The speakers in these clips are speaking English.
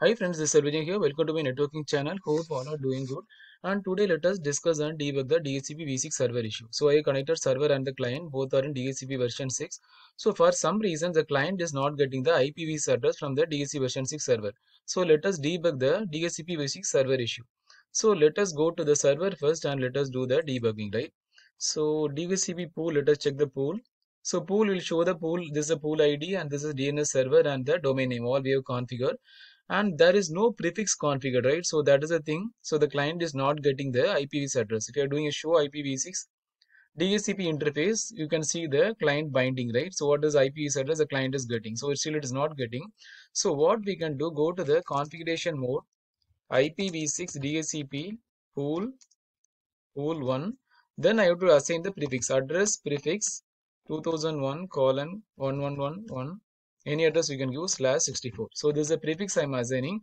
Hi friends, this is Sarvajan here. Welcome to my networking channel. Hope all are doing good. And today let us discuss and debug the DHCP v6 server issue. So I connected server and the client both are in DHCP version 6. So for some reason the client is not getting the IPv6 address from the DHCP version 6 server. So let us debug the DHCP v6 server issue. So let us go to the server first and let us do the debugging, right? So DHCP pool, let us check the pool. So pool will show the pool, this is the pool ID and this is DNS server and the domain name all we have configured and there is no prefix configured right so that is the thing so the client is not getting the ipv address if you are doing a show ipv6 DHCP interface you can see the client binding right so what is ipv address the client is getting so still it is not getting so what we can do go to the configuration mode ipv6 DHCP pool pool 1 then I have to assign the prefix address prefix 2001 colon 1111 any address you can give slash 64 so this is a prefix i'm assigning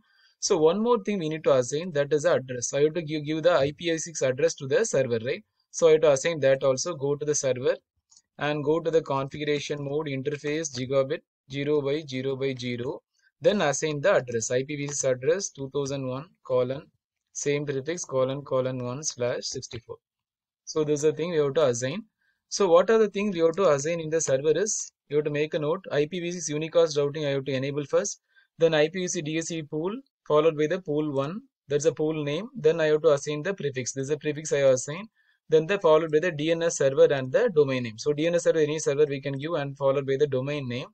so one more thing we need to assign that is address so i have to give, give the ipv6 address to the server right so i have to assign that also go to the server and go to the configuration mode interface gigabit 0 by 0 by 0 then assign the address ipv6 address 2001 colon same prefix colon colon 1 slash 64 so this is the thing we have to assign so what are the things we have to assign in the server is you have to make a note IPv6 unicast routing I have to enable first then IPv6 DSCP pool followed by the pool 1 that's the pool name then I have to assign the prefix this is the prefix I have assigned then the followed by the DNS server and the domain name so DNS server any server we can give and followed by the domain name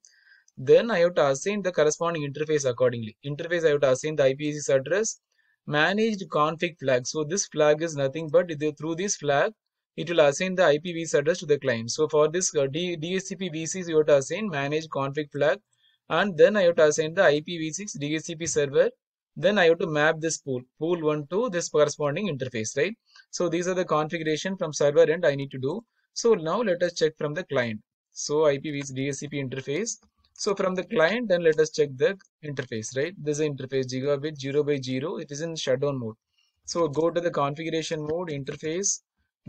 then I have to assign the corresponding interface accordingly interface I have to assign the IPv6 address managed config flag so this flag is nothing but through this flag it will assign the IPv address to the client. So for this uh, D DHCP v6, you have to assign manage config flag and then I have to assign the IPv6 DHCP server. Then I have to map this pool, pool 1 to this corresponding interface, right? So these are the configuration from server end I need to do. So now let us check from the client. So IPv6 DHCP interface. So from the client, then let us check the interface, right? This is interface gigabit 0 by 0. It is in shutdown mode. So go to the configuration mode, interface,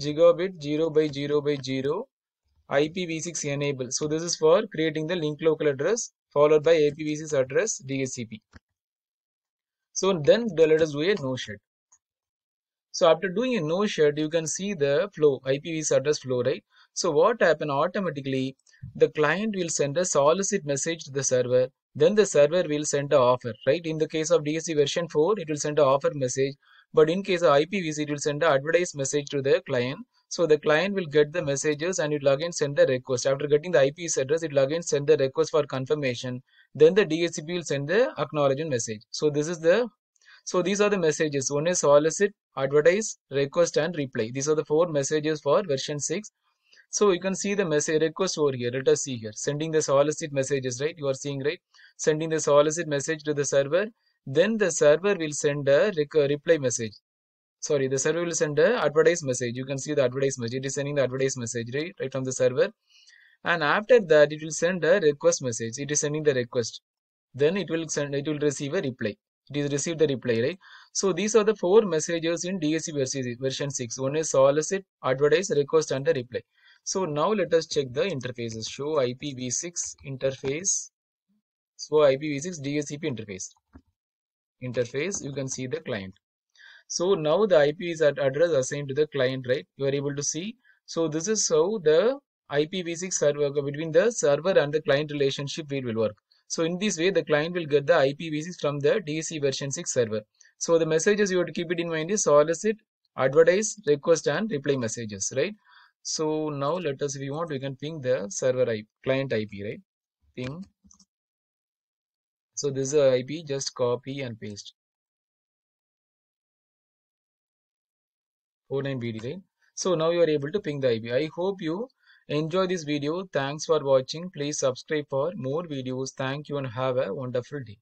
gigabit 0 by 0 by 0 IPv6 enable. So this is for creating the link local address followed by IPv6 address DHCP. So then let us do a shed. So after doing a no shed, you can see the flow IPv6 address flow, right? So what happen automatically? The client will send a solicit message to the server. Then the server will send a offer, right? In the case of DHCP version 4, it will send a offer message. But in case of IPv6, it will send an advertise message to the client. So the client will get the messages and it will again send the request. After getting the IP address, it will again send the request for confirmation. Then the DHCP will send the acknowledgement message. So this is the so these are the messages. One is solicit, advertise, request and reply. These are the four messages for version 6. So you can see the message request over here. Let us see here. Sending the solicit messages, right? You are seeing, right? Sending the solicit message to the server then the server will send a reply message sorry the server will send a advertise message you can see the advertise message it is sending the advertise message right, right from the server and after that it will send a request message it is sending the request then it will send it will receive a reply it is received the reply right so these are the four messages in DHCP version 6 one is solicit advertise request and the reply so now let us check the interfaces show ipv6 interface so ipv6 DHCP interface interface you can see the client so now the ip is at address assigned to the client right you are able to see so this is how the ipv6 server between the server and the client relationship will work so in this way the client will get the ipv6 from the DC version 6 server so the messages you have to keep it in mind is solicit advertise request and reply messages right so now let us if you want we can ping the server IP, client ip right ping so this is the IP just copy and paste 49BD right so now you are able to ping the IP I hope you enjoy this video thanks for watching please subscribe for more videos thank you and have a wonderful day